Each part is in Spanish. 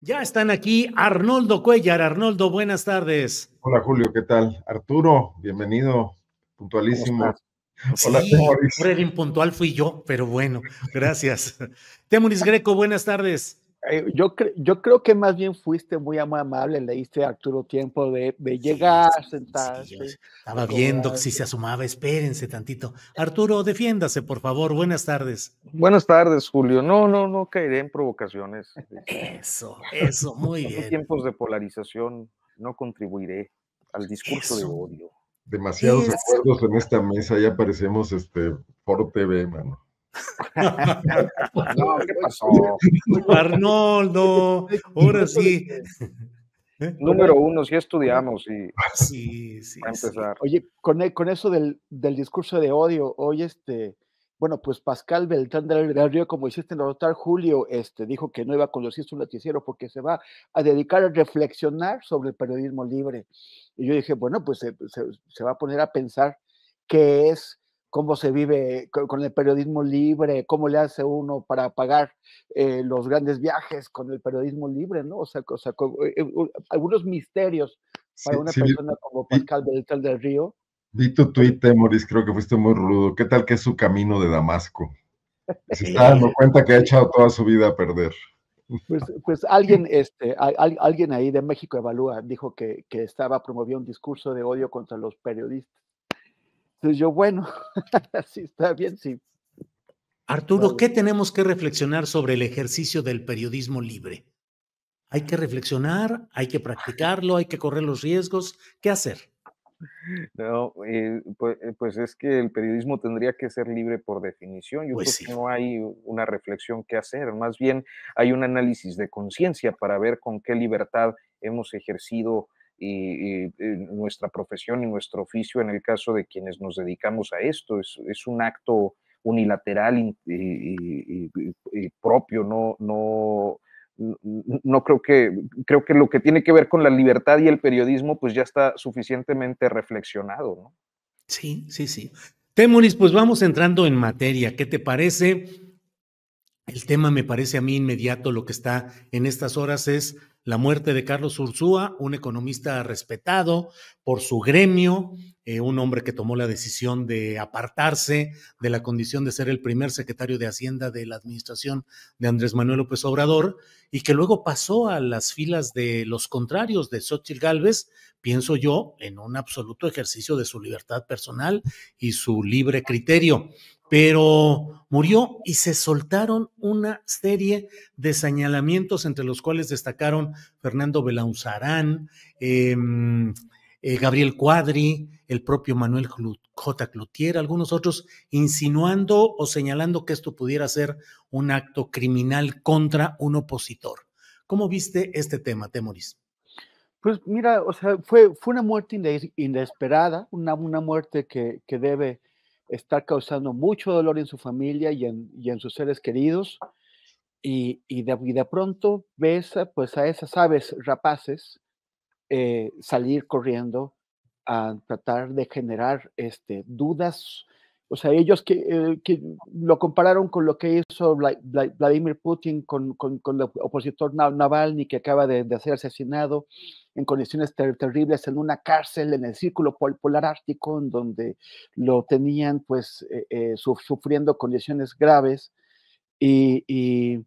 Ya están aquí Arnoldo Cuellar. Arnoldo, buenas tardes. Hola Julio, ¿qué tal? Arturo, bienvenido, puntualísimo. Hola, sí, Temoris. impuntual fui yo, pero bueno, gracias. Temuris Greco, buenas tardes. Eh, yo, yo creo que más bien fuiste muy amable, le diste a Arturo tiempo de, llegar, sentarse. estaba viendo si se asomaba, espérense tantito. Arturo, defiéndase, por favor, buenas tardes. Buenas tardes, Julio. No, no, no caeré en provocaciones. Este, eso, eso, muy bien. En tiempos de polarización no contribuiré al discurso de odio. Demasiados acuerdos en esta mesa, ya parecemos este, por TV, mano no, ¿qué ¿eh? pasó? Arnoldo, ahora sí. ¿Eh? Número uno, si estudiamos y ah, sí, sí, a empezar. Oye, con, e, con eso del, discurso de odio, hoy este, bueno, pues Pascal Beltrán del Río, como hiciste notar, Julio, este, dijo que no iba a conducir su noticiero porque se va a dedicar a reflexionar sobre el periodismo libre. Y yo dije, bueno, pues se, se va a poner a pensar qué es cómo se vive con el periodismo libre, cómo le hace uno para pagar eh, los grandes viajes con el periodismo libre, ¿no? O sea, o eh, algunos misterios para una persona como Pascal del Río. Vi tu tweet, eh, Moris, creo que fuiste muy rudo. ¿Qué tal que es su camino de Damasco? Se está dando cuenta que ha echado toda su vida a perder. Pues, pues alguien, este, alguien ahí de México Evalúa dijo que, que, estaba promoviendo un discurso de odio contra los periodistas. Entonces yo, bueno, así está bien, sí. Arturo, ¿qué tenemos que reflexionar sobre el ejercicio del periodismo libre? ¿Hay que reflexionar? ¿Hay que practicarlo? ¿Hay que correr los riesgos? ¿Qué hacer? No, eh, pues, eh, pues, es que el periodismo tendría que ser libre por definición. Yo pues creo que no hay una reflexión que hacer, más bien hay un análisis de conciencia para ver con qué libertad hemos ejercido y, nuestra profesión y nuestro oficio en el caso de quienes nos dedicamos a esto. Es, un acto unilateral y, propio, no, no, no creo que, creo que lo que tiene que ver con la libertad y el periodismo pues ya está suficientemente reflexionado, ¿no? Sí, sí, sí. Temoris, pues vamos entrando en materia. ¿Qué te parece? El tema me parece a mí inmediato, lo que está en estas horas es la muerte de Carlos Urzúa, un economista respetado por su gremio, eh, un hombre que tomó la decisión de apartarse de la condición de ser el primer secretario de Hacienda de la administración de Andrés Manuel López Obrador y que luego pasó a las filas de los contrarios de Xochitl Gálvez, pienso yo, en un absoluto ejercicio de su libertad personal y su libre criterio pero murió y se soltaron una serie de señalamientos, entre los cuales destacaron Fernando Belauzarán, em, eh, Gabriel Cuadri, el propio Manuel J. Cloutier, algunos otros, insinuando o señalando que esto pudiera ser un acto criminal contra un opositor. ¿Cómo viste este tema, Temoris? Pues mira, o sea, fue, fue una muerte inesperada, una, muerte que, que debe está causando mucho dolor en su familia y en, sus seres queridos. Y, de, de, pronto ves eh, pues, a esas aves rapaces eh, salir corriendo a tratar de generar este, dudas o sea, ellos que, eh, que lo compararon con lo que hizo Vladimir Putin con, con, el opositor Navalny que acaba de, de ser asesinado en condiciones terribles en una cárcel en el círculo polar ártico en donde lo tenían pues eh, eh, sufriendo condiciones graves y, y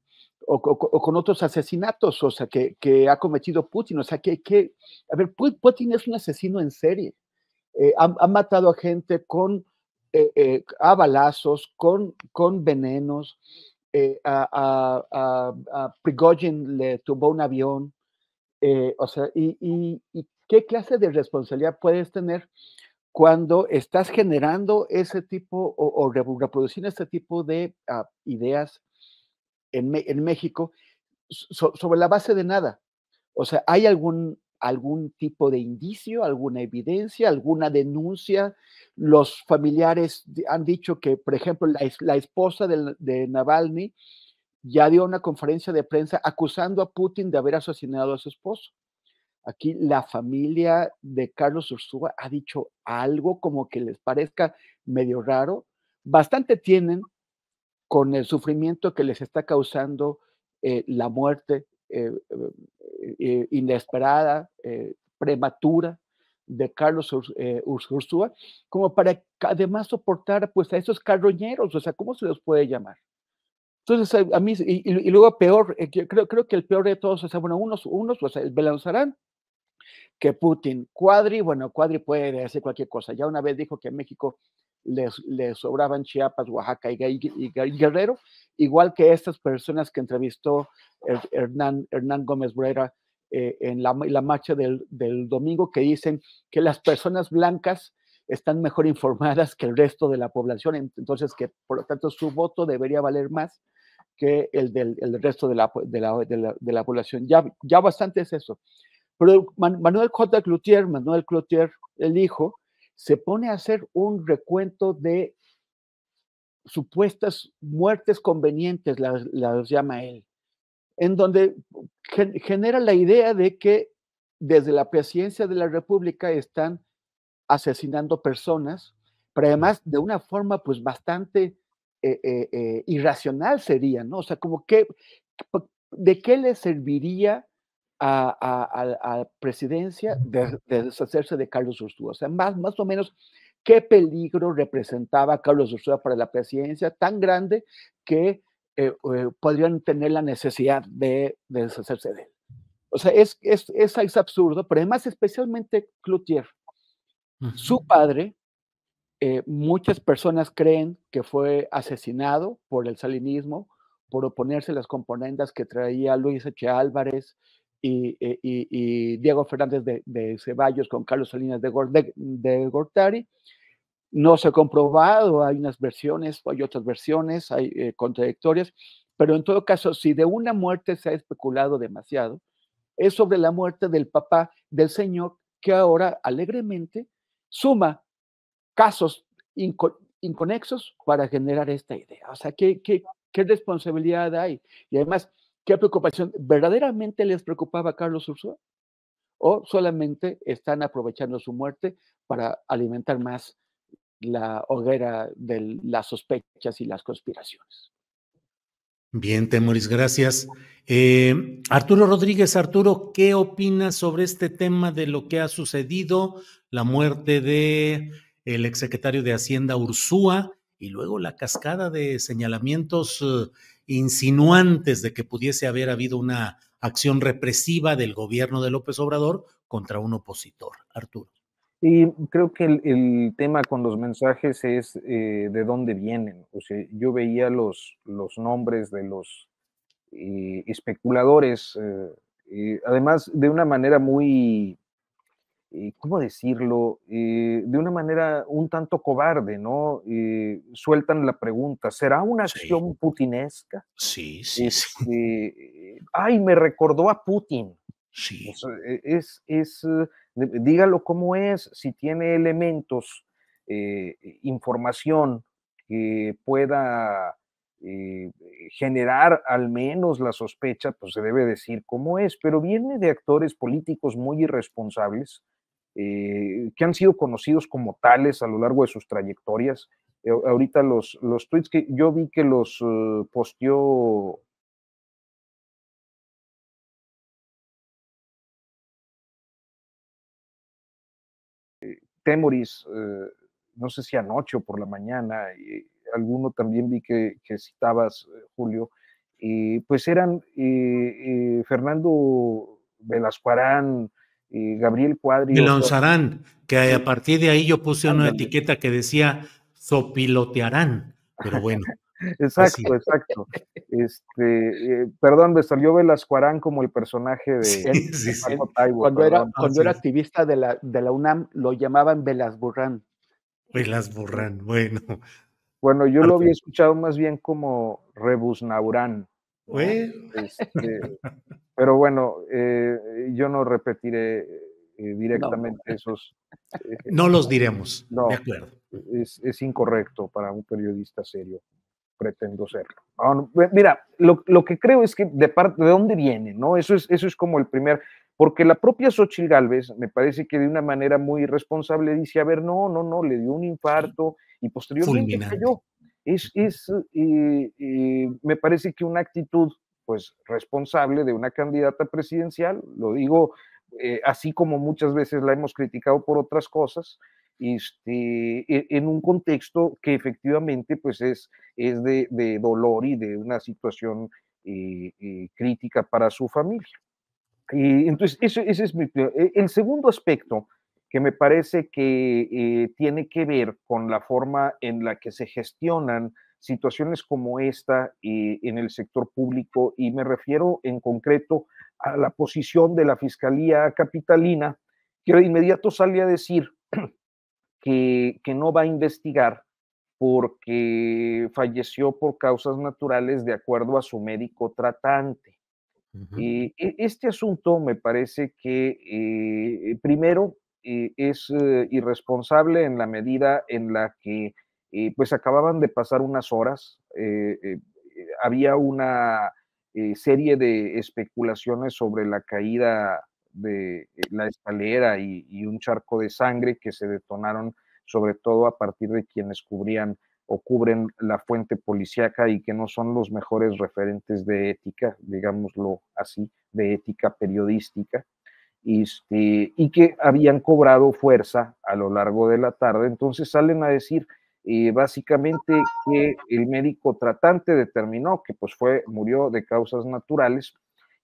o, con otros asesinatos, o sea, que, que, ha cometido Putin. O sea, que, que a ver, Putin es un asesino en serie. ha, ha, matado a gente con eh, eh, a balazos, con, con venenos. Eh, a, a, Prigogine le tuvo un avión. o sea, y, qué clase de responsabilidad puedes tener cuando estás generando ese tipo o, reproduciendo este tipo de ah, ideas en, México sobre la base de nada? O sea, ¿hay algún, algún tipo de indicio, alguna evidencia, alguna denuncia. Los familiares han dicho que, por ejemplo, la, esposa de, Navalny ya dio una conferencia de prensa acusando a Putin de haber asesinado a su esposo. Aquí la familia de Carlos Ursúa ha dicho algo como que les parezca medio raro. Bastante tienen con el sufrimiento que les está causando eh, la muerte eh, eh, inesperada, eh, prematura de Carlos Ursúa, como para además soportar pues a esos carroñeros, o sea, ¿cómo se los puede llamar? Entonces, a, mí, y, luego peor, creo, creo que el peor de todos, o sea, bueno, unos, unos, o sea, el Belanzarán, que Putin. Cuadri, bueno, Cuadri puede hacer cualquier cosa. Ya una vez dijo que a México le sobraban Chiapas, Oaxaca y, Guerrero, igual que estas personas que entrevistó Hernán, Hernán Gómez Brera eh, en la, marcha del, domingo, que dicen que las personas blancas están mejor informadas que el resto de la población, entonces que por lo tanto su voto debería valer más que el del resto de la, de la, de la, población. Ya, ya bastante es eso. Pero Manuel J. Cloutier, Manuel Cloutier, el hijo, se pone a hacer un recuento de supuestas muertes convenientes, las, llama él, en donde genera la idea de que desde la presidencia de la República están asesinando personas, pero además de una forma pues bastante eh, eh, eh, irracional sería, ¿no? O sea, como que, ¿de qué le serviría a, la presidencia de, deshacerse de Carlos Ursúa. O sea, más, más o menos qué peligro representaba Carlos Ursúa para la presidencia tan grande que eh, eh, podrían tener la necesidad de, deshacerse de él. O sea, es, es, es, es absurdo, pero además especialmente Cloutier. Su padre, eh, muchas personas creen que fue asesinado por el salinismo, por oponerse a las componendas que traía Luis H. Álvarez eh, y, Diego Fernández de, Ceballos con Carlos Salinas de, Gortari. No se ha comprobado, hay unas versiones, hay otras versiones, hay eh, contradictorias, pero en todo caso, si de una muerte se ha especulado demasiado, es sobre la muerte del papá del señor que ahora alegremente suma casos inconexos para generar esta idea. O sea, ¿qué, qué responsabilidad hay? Y además, ¿Qué preocupación? ¿Verdaderamente les preocupaba Carlos Ursúa? ¿O solamente están aprovechando su muerte para alimentar más la hoguera de las sospechas y las conspiraciones? Bien, Temoris, gracias. Eh, Arturo Rodríguez, Arturo, ¿qué opinas sobre este tema de lo que ha sucedido, la muerte de el exsecretario de Hacienda Ursúa y luego la cascada de señalamientos eh, insinuantes de que pudiese haber habido una acción represiva del gobierno de López Obrador contra un opositor. Arturo. Y creo que el, tema con los mensajes es eh, de dónde vienen. O sea, yo veía los, los nombres de los eh, especuladores, eh, además de una manera muy eh, ¿cómo decirlo?, eh, de una manera un tanto cobarde, ¿no? Eh, sueltan la pregunta, ¿será una acción putinesca? Sí, sí, sí. Este, Ay, me recordó a Putin. Sí. E, es, es, dígalo cómo es, si tiene elementos, e, información que pueda generar al menos la sospecha, pues se debe decir cómo es, pero viene de actores políticos muy irresponsables eh, que han sido conocidos como tales a lo largo de sus trayectorias. Eh, ahorita los, los tweets que yo vi que los eh, posteó Temoris, no sé si anoche o por la mañana, alguno también vi que, que citabas, Julio, pues eran Fernando Velascuarán, y Gabriel Cuadri. Y lanzarán, que a partir de ahí yo puse una etiqueta que decía sopilotearán, pero bueno. exacto, exacto. Este, eh, perdón, me salió Velascuarán como el personaje de, cuando, era, cuando era, activista de la, de la UNAM, lo llamaban Velasburrán. Velasburrán, bueno. Bueno, yo lo había escuchado más bien como Rebusnaurán. Pues, este, pero bueno, eh, eh, yo no repetiré eh, directamente esos. no los diremos. No, Es, incorrecto para un periodista serio, pretendo serlo. mira, lo, que creo es que de parte de dónde viene, ¿no? Eso es, eso es como el primer. Porque la propia Xochitl Galvez, me parece que de una manera muy irresponsable dice: A ver, no, no, no, le dio un infarto y posteriormente cayó. Es, es eh, eh, me parece que una actitud pues responsable de una candidata presidencial, lo digo eh, así como muchas veces la hemos criticado por otras cosas, este, e, en un contexto que efectivamente pues es, es de, de dolor y de una situación crítica para su familia. entonces, ese es mi... E, el segundo aspecto que me parece que eh, tiene que ver con la forma en la que se gestionan situaciones como esta eh, en el sector público y me refiero en concreto a la posición de la Fiscalía Capitalina, que de inmediato sale a decir que, no va a investigar porque falleció por causas naturales de acuerdo a su médico tratante. y eh, e, este asunto me parece que primero eh, es eh, irresponsable en la medida en la que eh, pues acababan de pasar unas horas, había una serie de especulaciones sobre la caída de la escalera y, y un charco de sangre que se detonaron sobre todo a partir de quienes cubrían o cubren la fuente policíaca y que no son los mejores referentes de ética, digámoslo así, de ética periodística este, y que habían cobrado fuerza a lo largo de la tarde. Entonces salen a decir eh, básicamente que el médico tratante determinó que pues fue, murió de causas naturales,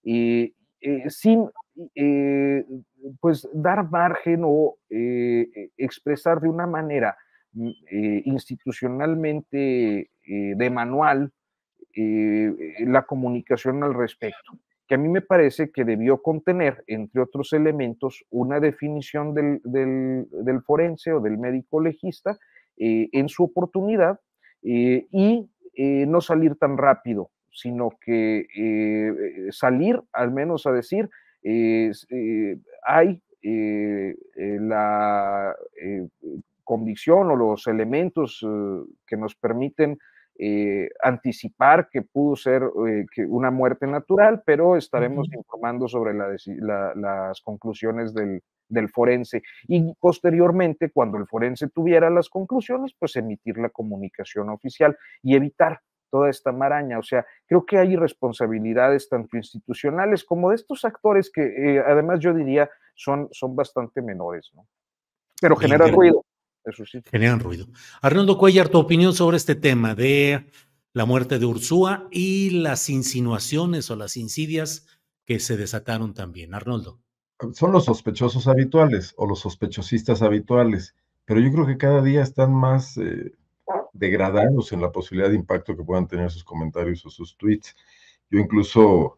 y eh, sin eh, pues dar margen o expresar de una manera institucionalmente de manual la comunicación al respecto que a mí me parece que debió contener, entre otros elementos, una definición del, forense o del médico legista eh, en su oportunidad eh, y eh, no salir tan rápido, sino que salir al menos a decir, hay la convicción o los elementos que nos permiten eh, anticipar que pudo ser eh, que una muerte natural, pero estaremos informando sobre las conclusiones del, forense. Y posteriormente, cuando el forense tuviera las conclusiones, pues emitir la comunicación oficial y evitar toda esta maraña. O sea, creo que hay responsabilidades tanto institucionales como de estos actores que eh, además yo diría son, son bastante menores, ¿no? Pero genera ruido Generan ruido. Arnoldo Cuellar, tu opinión sobre este tema de la muerte de Ursúa y las insinuaciones o las insidias que se desataron también. Arnoldo. Son los sospechosos habituales o los sospechosistas habituales, pero yo creo que cada día están más eh, degradados en la posibilidad de impacto que puedan tener sus comentarios o sus tweets. Yo incluso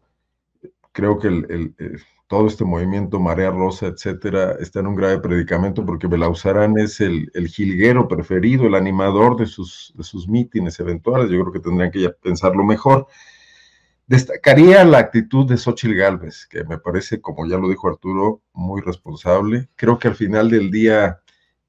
eh, creo que el eh, todo este movimiento Marea Rosa, etcétera, está en un grave predicamento porque Belauzarán es el, jilguero preferido, el animador de sus, sus mítines eventuales. Yo creo que tendrían que ya pensarlo mejor. Destacaría la actitud de Xochil Gálvez, que me parece, como ya lo dijo Arturo, muy responsable. Creo que al final del día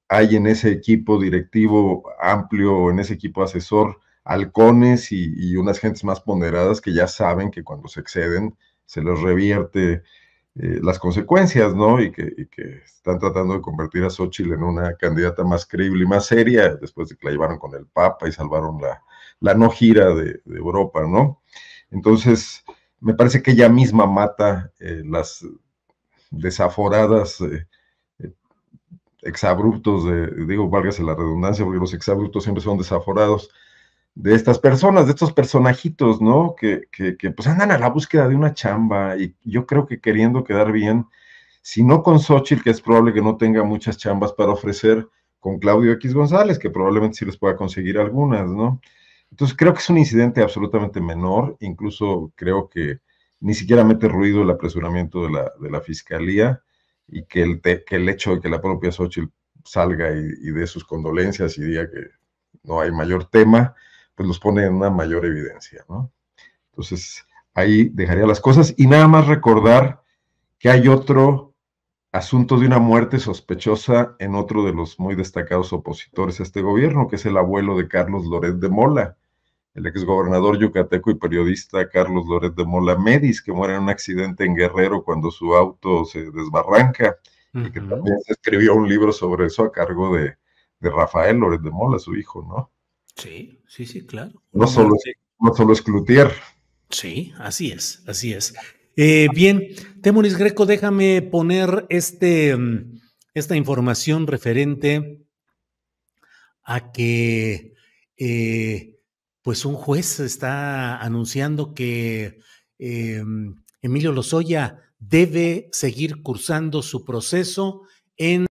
hay en ese equipo directivo amplio, en ese equipo asesor, halcones y, y unas gentes más ponderadas que ya saben que cuando se exceden se les revierte eh, las consecuencias, ¿no? Y que, están tratando de convertir a Xochitl en una candidata más creíble y más seria después de que la llevaron con el Papa y salvaron la, no gira de, Europa, ¿no? Entonces, me parece que ella misma mata eh, las desaforadas eh, exabruptos, de, digo, válgase la redundancia, porque los exabruptos siempre son desaforados, de estas personas, de estos personajitos, ¿no? Que, pues andan a la búsqueda de una chamba y yo creo que queriendo quedar bien, si no con Xochitl, que es probable que no tenga muchas chambas para ofrecer, con Claudio X González, que probablemente sí les pueda conseguir algunas, ¿no? Entonces creo que es un incidente absolutamente menor, incluso creo que ni siquiera mete ruido el apresuramiento de la, de la fiscalía y que el, que el hecho de que la propia Xochitl salga y, y dé sus condolencias y diga que no hay mayor tema, pues los pone en una mayor evidencia, ¿no? Entonces, ahí dejaría las cosas y nada más recordar que hay otro asunto de una muerte sospechosa en otro de los muy destacados opositores a este gobierno, que es el abuelo de Carlos Loret de Mola, el exgobernador yucateco y periodista Carlos Loret de Mola Medis, que muere en un accidente en Guerrero cuando su auto se desbarranca, y que también escribió un libro sobre eso a cargo de, de Rafael Loret de Mola, su hijo, ¿no? Sí, sí, sí, claro. No solo, no solo Cloutier. Sí, así es, así es. Eh, bien, Temoris Greco, déjame poner este, mm, esta información referente a que eh, pues un juez está anunciando que em, Emilio Lozoya debe seguir cursando su proceso en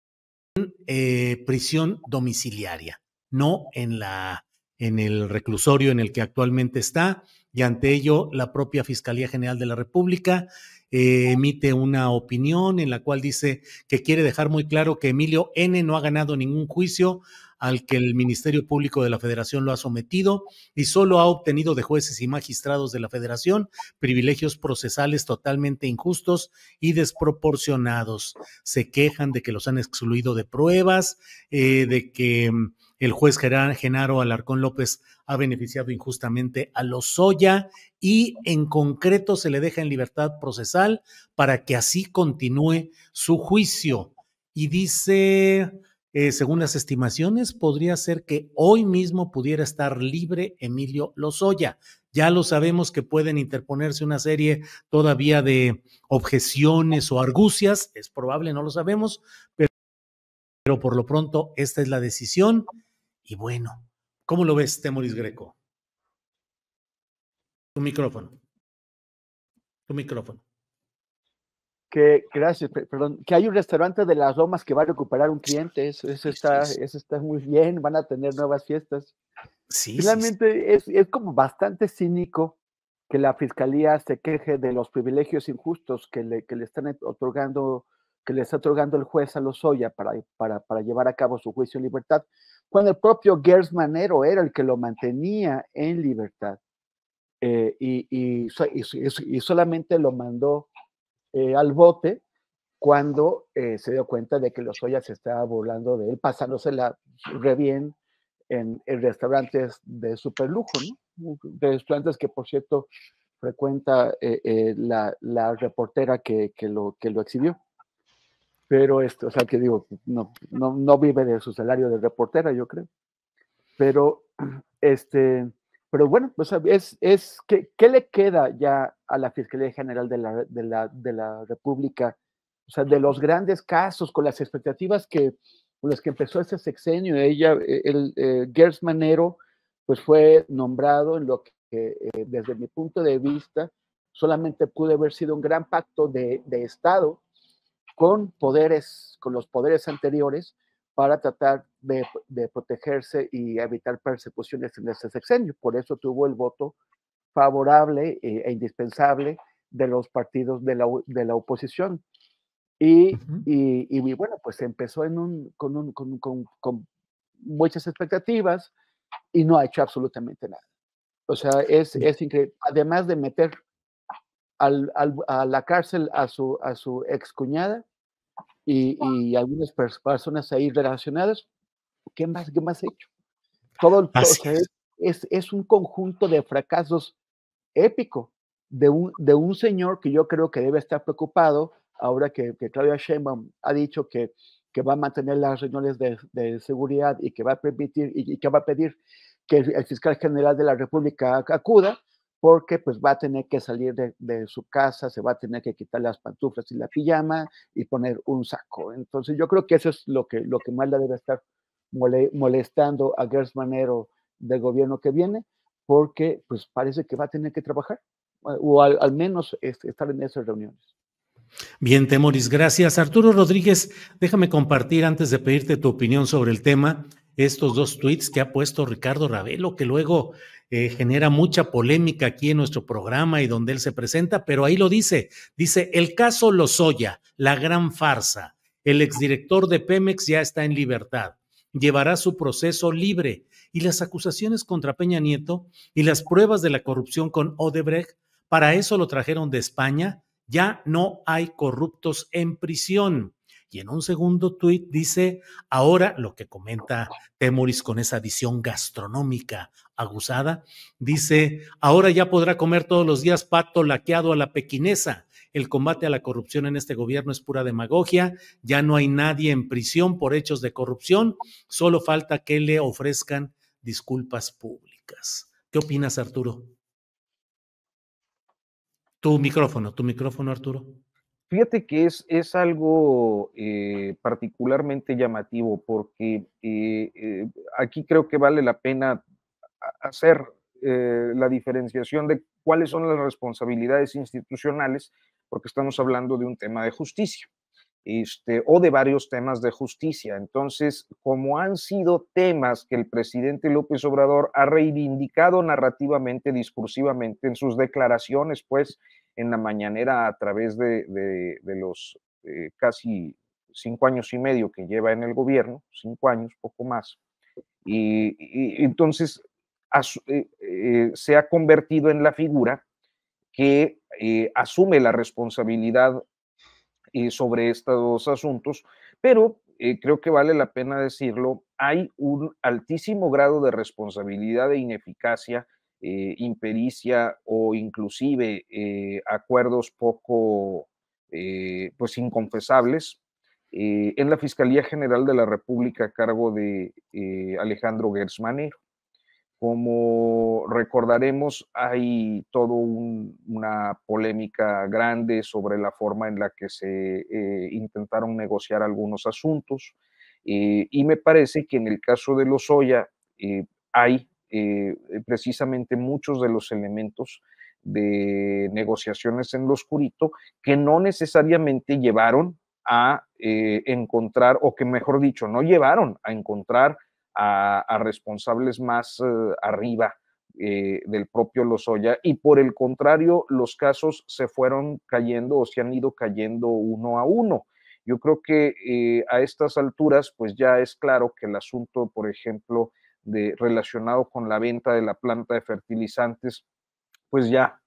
eh, prisión domiciliaria, no en la en el reclusorio en el que actualmente está y ante ello la propia Fiscalía General de la República eh, emite una opinión en la cual dice que quiere dejar muy claro que Emilio N no ha ganado ningún juicio al que el Ministerio Público de la Federación lo ha sometido y solo ha obtenido de jueces y magistrados de la Federación privilegios procesales totalmente injustos y desproporcionados. Se quejan de que los han excluido de pruebas, eh, de que mm, el juez Genaro Alarcón López ha beneficiado injustamente a Lozoya y en concreto se le deja en libertad procesal para que así continúe su juicio. Y dice eh, según las estimaciones, podría ser que hoy mismo pudiera estar libre Emilio Lozoya. Ya lo sabemos que pueden interponerse una serie todavía de objeciones o argucias, es probable, no lo sabemos, pero, pero por lo pronto esta es la decisión. Y bueno, ¿cómo lo ves, Temoris Greco? Tu micrófono. Tu micrófono. Que, gracias, perdón, que hay un restaurante de las Lomas que va a recuperar un cliente, eso, está, eso está muy bien, van a tener nuevas fiestas. Sí, Finalmente Es, es, como bastante cínico que la fiscalía se queje de los privilegios injustos que le, que le están otorgando, que le está otorgando el juez a Lozoya para, para, para llevar a cabo su juicio en libertad, cuando el propio Gers Manero era el que lo mantenía en libertad. Eh, y, y, y, solamente lo mandó eh, al bote cuando eh, se dio cuenta de que los se estaba burlando de él, pasándosela re bien en, restaurantes de super lujo, De restaurantes que, por cierto, frecuenta eh, la, reportera que, lo, que lo exhibió. Pero esto, o sea, que digo, no, no, no vive de su salario de reportera, yo creo. Pero, este, pero bueno, o sea, es, es ¿qué, le queda ya a la Fiscalía General de la, República? O sea, de los grandes casos, con las expectativas que, con las que empezó este sexenio, ella, eh, el, eh, Gers Manero, pues fue nombrado en lo que, eh, desde mi punto de vista, solamente pudo haber sido un gran pacto de, de Estado con poderes, con los poderes anteriores, para tratar de, protegerse y evitar persecuciones en ese sexenio. Por eso tuvo el voto favorable eh, e, indispensable de los partidos de la, de la oposición. Y, y, y, bueno, pues empezó en un, con, un, con, con, muchas expectativas y no ha hecho absolutamente nada. O sea, es, es increíble. Además de meter al, a la cárcel a su, a su excuñada y, y algunas personas ahí relacionadas, ¿Qué más, qué más he hecho? Todo el, proceso es. Es, un conjunto de fracasos épico de un, de un señor que yo creo que debe estar preocupado ahora que, que Claudia Sheinbaum ha dicho que, que, va a mantener las reuniones de, de seguridad y que va a permitir y, que va a pedir que el, el, fiscal general de la República acuda porque pues va a tener que salir de, de, su casa, se va a tener que quitar las pantuflas y la pijama y poner un saco. Entonces yo creo que eso es lo que, lo que más la debe estar molestando a Gers del gobierno que viene, porque pues parece que va a tener que trabajar, o al, menos este, estar en esas reuniones. Bien, Temoris, gracias. Arturo Rodríguez, déjame compartir antes de pedirte tu opinión sobre el tema estos dos tweets que ha puesto Ricardo Ravelo, que luego eh, genera mucha polémica aquí en nuestro programa y donde él se presenta, pero ahí lo dice, dice, el caso Lozoya, la gran farsa, el exdirector de Pemex ya está en libertad llevará su proceso libre y las acusaciones contra Peña Nieto y las pruebas de la corrupción con Odebrecht, para eso lo trajeron de España, ya no hay corruptos en prisión. Y en un segundo tuit dice, ahora lo que comenta Temoris con esa visión gastronómica aguzada, dice, ahora ya podrá comer todos los días pato laqueado a la pequinesa el combate a la corrupción en este gobierno es pura demagogia, ya no hay nadie en prisión por hechos de corrupción, solo falta que le ofrezcan disculpas públicas. ¿Qué opinas, Arturo? Tu micrófono, tu micrófono, Arturo. Fíjate que es, es algo eh, particularmente llamativo porque eh, eh, aquí creo que vale la pena hacer la diferenciación de cuáles son las responsabilidades institucionales porque estamos hablando de un tema de justicia. Este, o de varios temas de justicia. Entonces, como han sido temas que el presidente López Obrador ha reivindicado narrativamente, discursivamente, en sus declaraciones, pues, en la mañanera a través de, los eh, casi cinco años y medio que lleva en el gobierno, cinco años, poco más. Y, entonces eh, eh, se ha convertido en la figura que eh, asume la responsabilidad eh, sobre estos dos asuntos, pero eh, creo que vale la pena decirlo, hay un altísimo grado de responsabilidad e ineficacia, impericia o inclusive acuerdos poco, pues, inconfesables en la Fiscalía General de la República a cargo de Alejandro Gersmanero. Como recordaremos, hay toda una polémica grande sobre la forma en la que se eh, intentaron negociar algunos asuntos. Eh, y me parece que en el caso de los Oya eh, hay precisamente muchos de los elementos de negociaciones en lo oscurito que no necesariamente llevaron a encontrar, o que mejor dicho, no llevaron a encontrar a, responsables más eh, arriba eh, del propio Lozoya y por el contrario los casos se fueron cayendo o se han ido cayendo uno a uno. Yo creo que eh, a estas alturas pues ya es claro que el asunto, por ejemplo, de, relacionado con la venta de la planta de fertilizantes, pues ya,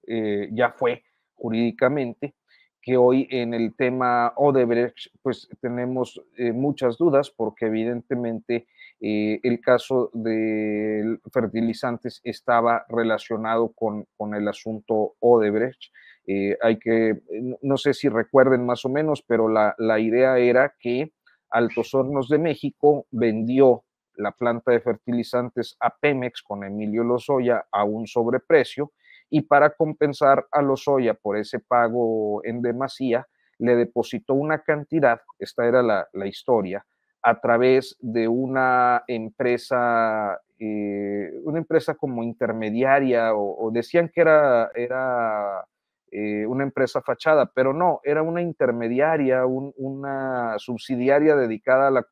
ya fue jurídicamente, que hoy en el tema Odebrecht, pues tenemos muchas dudas porque evidentemente eh, el caso de fertilizantes estaba relacionado con, el asunto Odebrecht. Eh, hay que, no sé si recuerden más o menos, pero la, idea era que Altos Hornos de México vendió la planta de fertilizantes a Pemex con Emilio Lozoya a un sobreprecio y para compensar a Lozoya por ese pago en demasía, le depositó una cantidad, esta era la historia, a través de una empresa, eh, una empresa como intermediaria, o, decían que era, era eh, una empresa fachada, pero no, era una intermediaria, una subsidiaria dedicada a la,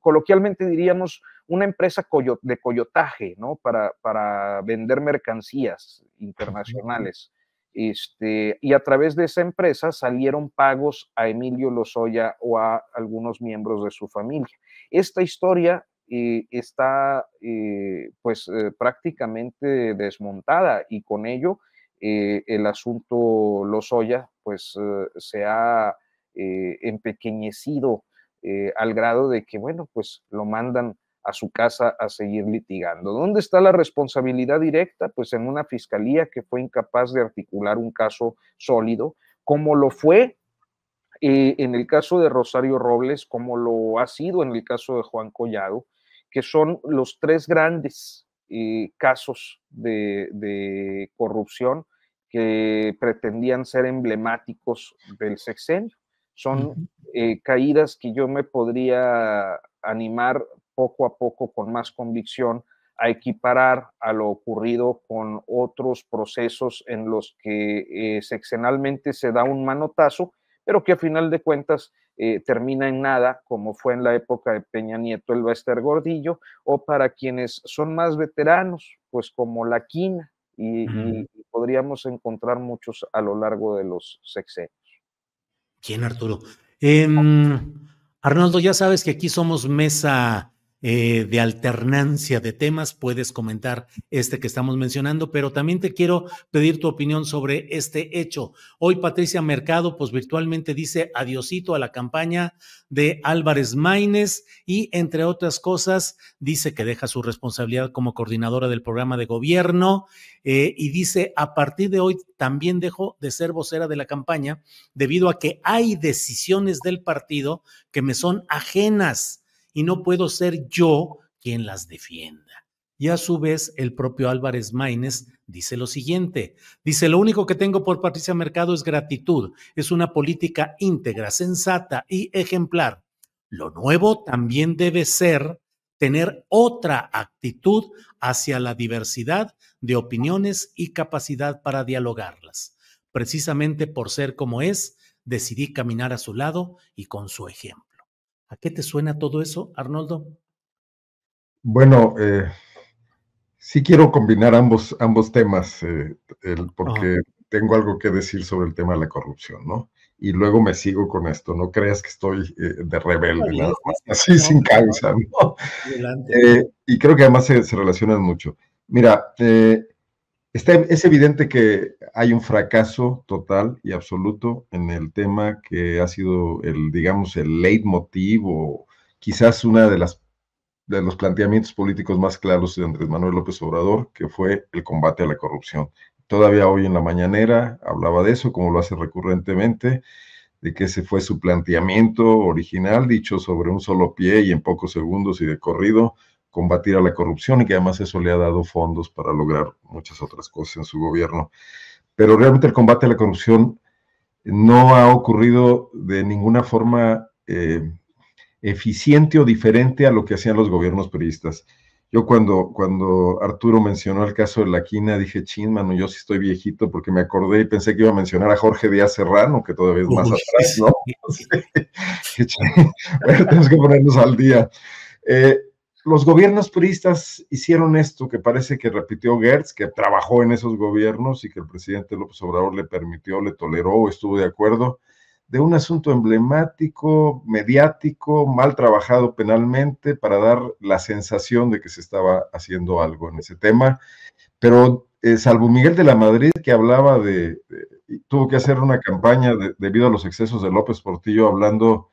coloquialmente diríamos, una empresa de coyotaje, ¿no? Para, para vender mercancías internacionales. Este, y a través de esa empresa salieron pagos a Emilio Lozoya o a algunos miembros de su familia. Esta historia eh, está eh, pues eh, prácticamente desmontada y con ello el asunto Lozoya pues se ha empequeñecido al grado de que bueno pues lo mandan a su casa a seguir litigando. ¿Dónde está la responsabilidad directa? Pues en una fiscalía que fue incapaz de articular un caso sólido, como lo fue eh, en el caso de Rosario Robles, como lo ha sido en el caso de Juan Collado, que son los tres grandes eh, casos de, corrupción que pretendían ser emblemáticos del sexenio. Son eh, caídas que yo me podría animar poco a poco con más convicción a equiparar a lo ocurrido con otros procesos en los que eh, sexenalmente se da un manotazo, pero que a final de cuentas eh, termina en nada, como fue en la época de Peña Nieto el Bester Gordillo, o para quienes son más veteranos, pues como la quina, y, podríamos encontrar muchos a lo largo de los sexenios. ¿Quién, Arturo? Em, Arnaldo, ya sabes que aquí somos mesa eh, de alternancia de temas. Puedes comentar este que estamos mencionando, pero también te quiero pedir tu opinión sobre este hecho. Hoy Patricia Mercado, pues virtualmente dice adiosito a la campaña de Álvarez Maínez y, entre otras cosas, dice que deja su responsabilidad como coordinadora del programa de gobierno eh, y dice, a partir de hoy también dejo de ser vocera de la campaña debido a que hay decisiones del partido que me son ajenas y no puedo ser yo quien las defienda. Y a su vez, el propio Álvarez Maínez dice lo siguiente, dice, lo único que tengo por Patricia Mercado es gratitud, es una política íntegra, sensata y ejemplar. Lo nuevo también debe ser tener otra actitud hacia la diversidad de opiniones y capacidad para dialogarlas. Precisamente por ser como es, decidí caminar a su lado y con su ejemplo. ¿A qué te suena todo eso, Arnoldo? Bueno, eh, sí quiero combinar ambos, ambos temas, eh, porque tengo algo que decir sobre el tema de la corrupción, ¿no? Y luego me sigo con esto, no creas que estoy eh, de rebelde, así sin causa, ¿no? Eh, y creo que además se, se relacionan mucho. Mira, eh, es evidente que hay un fracaso total y absoluto en el tema que ha sido el, digamos, el leitmotiv o quizás una de las de los planteamientos políticos más claros de Andrés Manuel López Obrador, que fue el combate a la corrupción. Todavía hoy en la mañanera hablaba de eso, como lo hace recurrentemente, de que ese fue su planteamiento original, dicho sobre un solo pie y en pocos segundos y de corrido, combatir a la corrupción y que además eso le ha dado fondos para lograr muchas otras cosas en su gobierno. Pero realmente el combate a la corrupción no ha ocurrido de ninguna forma eh, eficiente o diferente a lo que hacían los gobiernos periodistas. Yo cuando, cuando Arturo mencionó el caso de la quina, dije, chin, mano, yo sí estoy viejito porque me acordé y pensé que iba a mencionar a Jorge Díaz Serrano, que todavía es más atrás, ¿no? bueno, tenemos que ponernos al día. Eh, los gobiernos puristas hicieron esto que parece que repitió Gertz, que trabajó en esos gobiernos y que el presidente López Obrador le permitió, le toleró, estuvo de acuerdo, de un asunto emblemático, mediático, mal trabajado penalmente para dar la sensación de que se estaba haciendo algo en ese tema. Pero eh, salvo Miguel de la Madrid, que hablaba de, tuvo que hacer una campaña debido a los excesos de López Portillo hablando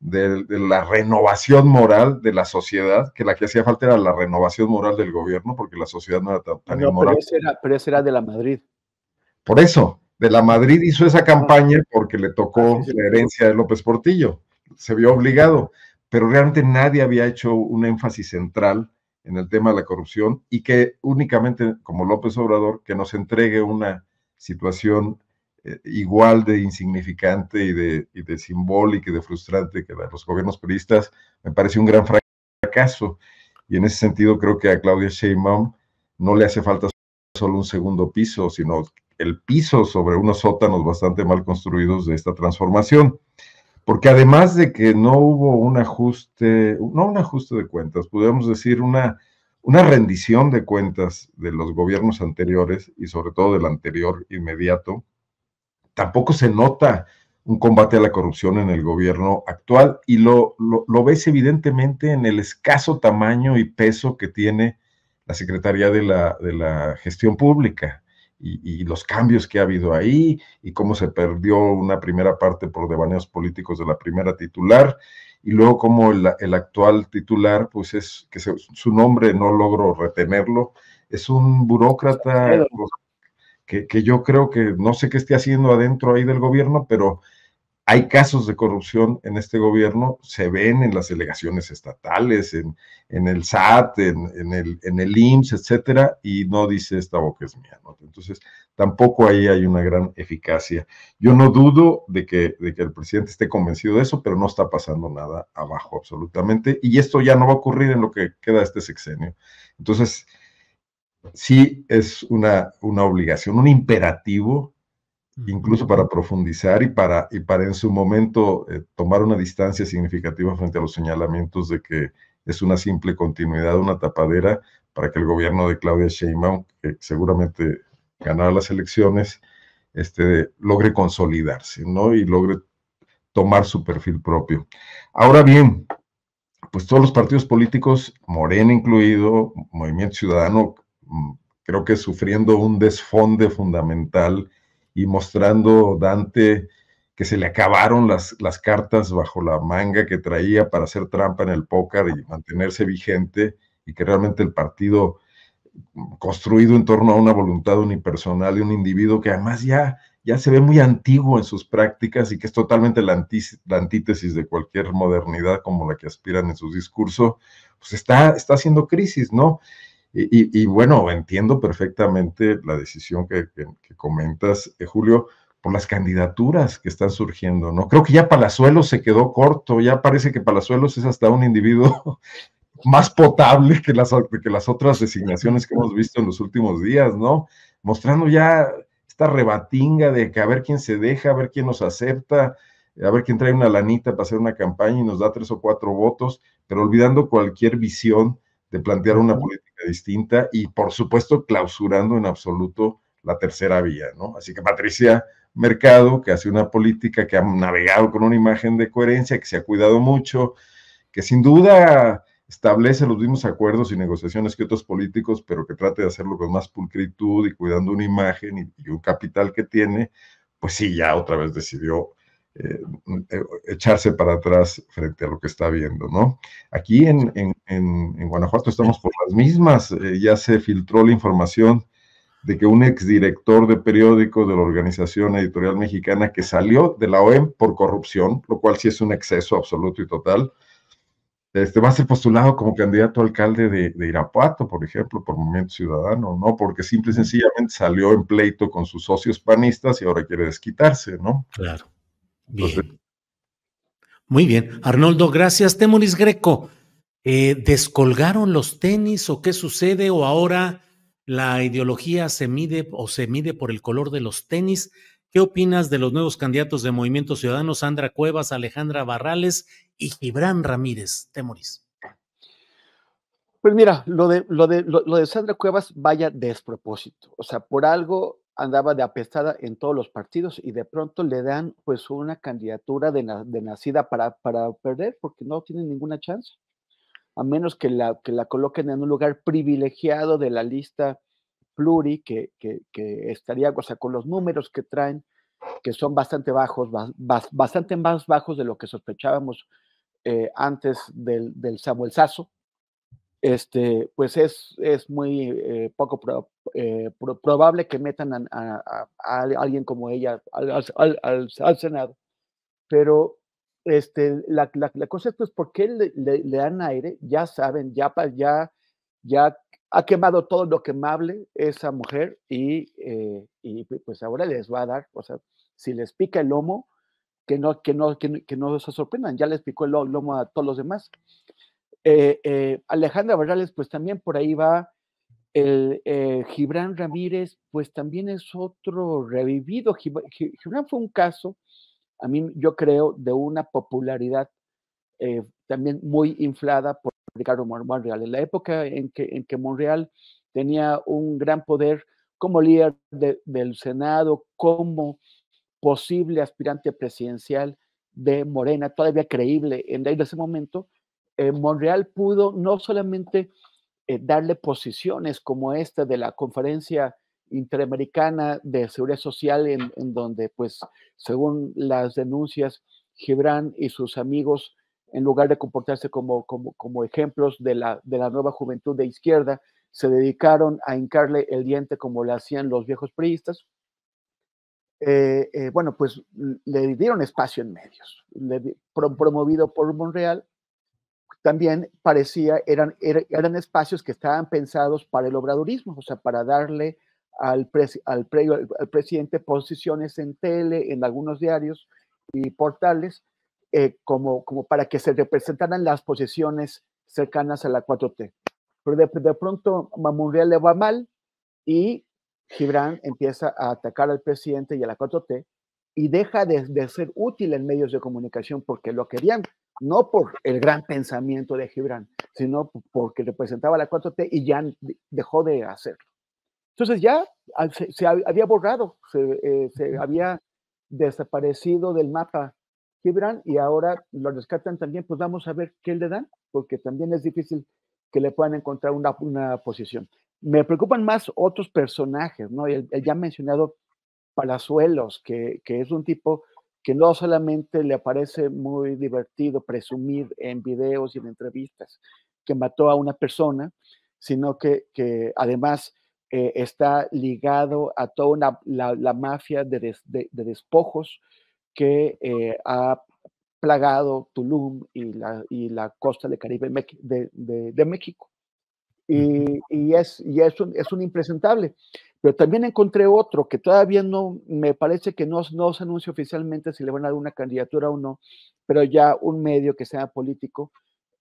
de, la renovación moral de la sociedad, que la que hacía falta era la renovación moral del gobierno, porque la sociedad no era tan, inmoral. Pero eso era, de la Madrid. Por eso, de la Madrid hizo esa ah. campaña porque le tocó ah, la herencia de López Portillo, se vio obligado, pero realmente nadie había hecho un énfasis central en el tema de la corrupción y que únicamente, como López Obrador, que nos entregue una situación eh, igual de insignificante y de, y de simbólica y de frustrante que los gobiernos periodistas, me parece un gran fracaso. Y en ese sentido creo que a Claudia Sheinbaum no le hace falta solo un segundo piso, sino el piso sobre unos sótanos bastante mal construidos de esta transformación. Porque además de que no hubo un ajuste, no un ajuste de cuentas, podríamos decir una, una rendición de cuentas de los gobiernos anteriores y sobre todo del anterior inmediato, tampoco se nota un combate a la corrupción en el gobierno actual y lo, lo, ves evidentemente en el escaso tamaño y peso que tiene la Secretaría de la, Gestión Pública y, los cambios que ha habido ahí y cómo se perdió una primera parte por devaneos políticos de la primera titular y luego cómo el, actual titular, pues es que su nombre no logro retenerlo, es un burócrata que, yo creo que no sé qué esté haciendo adentro ahí del gobierno, pero hay casos de corrupción en este gobierno, se ven en las delegaciones estatales, en, el SAT, en, el, en el IMSS, etcétera, y no dice esta boca es mía. Entonces, tampoco ahí hay una gran eficacia. Yo no dudo de que, de que el presidente esté convencido de eso, pero no está pasando nada abajo absolutamente, y esto ya no va a ocurrir en lo que queda este sexenio. Entonces, sí es una, obligación, un imperativo, incluso para profundizar y para, y para en su momento eh, tomar una distancia significativa frente a los señalamientos de que es una simple continuidad, una tapadera para que el gobierno de Claudia Sheinbaum, que seguramente ganará las elecciones, este, logre consolidarse, ¿no? Y logre tomar su perfil propio. Ahora bien, pues todos los partidos políticos, Morena incluido, Movimiento Ciudadano, Mm, creo que sufriendo un desfonde fundamental y mostrando Dante que se le acabaron las, las cartas bajo la manga que traía para hacer trampa en el póker y mantenerse vigente y que realmente el partido mm, construido en torno a una voluntad unipersonal y un individuo que además ya, ya se ve muy antiguo en sus prácticas y que es totalmente la, antítesis de cualquier modernidad como la que aspiran en su discurso, pues está, está haciendo crisis, ¿no? Y, bueno, entiendo perfectamente la decisión que, comentas, eh, Julio, por las candidaturas que están surgiendo, ¿no? Creo que ya Palazuelos se quedó corto, ya parece que Palazuelos es hasta un individuo más potable que las, que las otras designaciones que hemos visto en los últimos días, ¿no? Mostrando ya esta rebatinga de que a ver quién se deja, a ver quién nos acepta, a ver quién trae una lanita para hacer una campaña y nos da tres o cuatro votos, pero olvidando cualquier visión de plantear una política distinta y, por supuesto, clausurando en absoluto la tercera vía, ¿no? Así que Patricia Mercado, que hace una política que ha navegado con una imagen de coherencia, que se ha cuidado mucho, que sin duda establece los mismos acuerdos y negociaciones que otros políticos, pero que trate de hacerlo con más pulcritud y cuidando una imagen y, y un capital que tiene, pues sí, ya otra vez decidió eh, eh, echarse para atrás frente a lo que está viendo, ¿no? Aquí en, Guanajuato estamos por las mismas, eh, ya se filtró la información de que un exdirector de periódico de la Organización Editorial Mexicana que salió de la OEM por corrupción, lo cual sí es un exceso absoluto y total, este, va a ser postulado como candidato alcalde de, de Irapuato, por ejemplo, por Movimiento Ciudadano, ¿no? Porque simple y sencillamente salió en pleito con sus socios panistas y ahora quiere desquitarse, ¿no? Claro. Bien. Muy bien. Arnoldo, gracias. Temoris Greco, eh, ¿descolgaron los tenis o qué sucede? ¿O ahora la ideología se mide o se mide por el color de los tenis? ¿Qué opinas de los nuevos candidatos de Movimiento Ciudadano, Sandra Cuevas, Alejandra Barrales y Gibran Ramírez? Temoris. Pues mira, lo de, lo de, lo de Sandra Cuevas vaya despropósito. O sea, por algo andaba de apestada en todos los partidos y de pronto le dan pues una candidatura de, nacida para, perder porque no tiene ninguna chance, a menos que la, que la coloquen en un lugar privilegiado de la lista pluri que, que, estaría, o sea, con los números que traen, que son bastante bajos, bastante más bajos de lo que sospechábamos eh, antes del, del Samuel este, pues es, es muy eh, poco eh, probable que metan a, alguien como ella al, Senado. Pero este, la, cosa es, pues, ¿por qué le, dan aire? Ya saben, ya, ya, ya ha quemado todo lo quemable esa mujer y, eh, pues ahora les va a dar, o sea, si les pica el lomo, que no, que no, que no se sorprendan, ya les picó el lomo a todos los demás. Eh, eh, Alejandra Barrales, pues también por ahí va. El eh, Gibran Ramírez, pues también es otro revivido. Gibran fue un caso, a mí yo creo, de una popularidad también muy inflada por Ricardo Monreal. En la época en que, en que Monreal tenía un gran poder como líder del Senado, como posible aspirante presidencial de Morena, todavía creíble en ese momento, eh, Monreal pudo no solamente eh, darle posiciones como esta de la conferencia interamericana de seguridad social, en, donde, pues, según las denuncias, Gibran y sus amigos, en lugar de comportarse como, como, ejemplos de la, de la nueva juventud de izquierda, se dedicaron a hincarle el diente como lo hacían los viejos priistas, eh, bueno, pues le dieron espacio en medios, promovido por Monreal, también parecía, eran, er, eran espacios que estaban pensados para el obradurismo, o sea, para darle al, al, al presidente posiciones en tele, en algunos diarios y portales, eh, como, como para que se representaran las posiciones cercanas a la 4T. Pero de, de pronto Mamurriel le va mal y Gibran empieza a atacar al presidente y a la 4T y deja de, ser útil en medios de comunicación porque lo querían no por el gran pensamiento de Gibran, sino porque representaba la 4T y ya dejó de hacerlo. Entonces ya se, había borrado, se, eh, había desaparecido del mapa Gibran y ahora lo rescatan también, pues vamos a ver qué le dan, porque también es difícil que le puedan encontrar una, una posición. Me preocupan más otros personajes, ¿no? ya mencionado Palazuelos, que, que, es un tipo que no solamente le aparece muy divertido presumir en videos y en entrevistas que mató a una persona, sino que, además eh, está ligado a toda una, la, mafia de, despojos que eh, ha plagado Tulum y la, y la costa del Caribe de México y, es, y es, un, es, un, impresentable. Pero también encontré otro que todavía no, me parece que no, no se anuncia oficialmente si le van a dar una candidatura o no, pero ya un medio que sea político